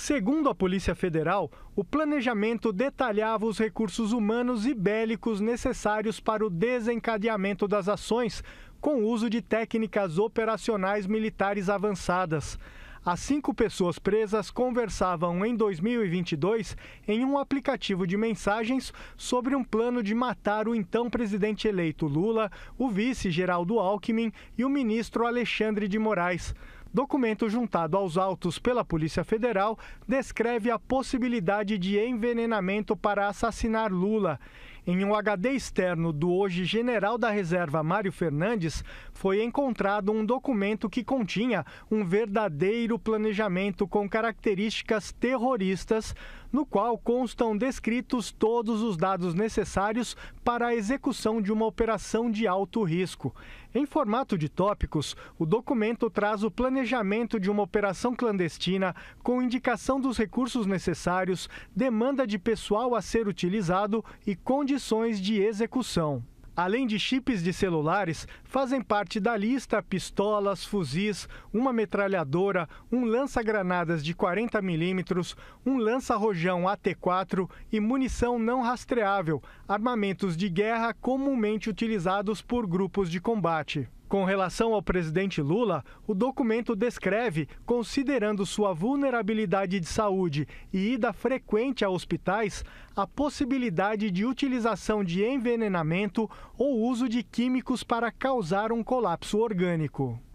Segundo a Polícia Federal, o planejamento detalhava os recursos humanos e bélicos necessários para o desencadeamento das ações, com o uso de técnicas operacionais militares avançadas. As cinco pessoas presas conversavam em 2022 em um aplicativo de mensagens sobre um plano de matar o então presidente eleito Lula, o vice Geraldo Alckmin e o ministro Alexandre de Moraes. Documento juntado aos autos pela Polícia Federal descreve a possibilidade de envenenamento para assassinar Lula. Em um HD externo do hoje general da reserva Mário Fernandes, foi encontrado um documento que continha um verdadeiro planejamento com características terroristas, no qual constam descritos todos os dados necessários para a execução de uma operação de alto risco. Em formato de tópicos, o documento traz o planejamento de uma operação clandestina com indicação dos recursos necessários, demanda de pessoal a ser utilizado e condições condições de execução. Além de chips de celulares, fazem parte da lista pistolas, fuzis, uma metralhadora, um lança-granadas de 40 milímetros, um lança-rojão AT-4 e munição não rastreável, armamentos de guerra comumente utilizados por grupos de combate. Com relação ao presidente Lula, o documento descreve, considerando sua vulnerabilidade de saúde e ida frequente a hospitais, a possibilidade de utilização de envenenamento ou uso de químicos para causar um colapso orgânico.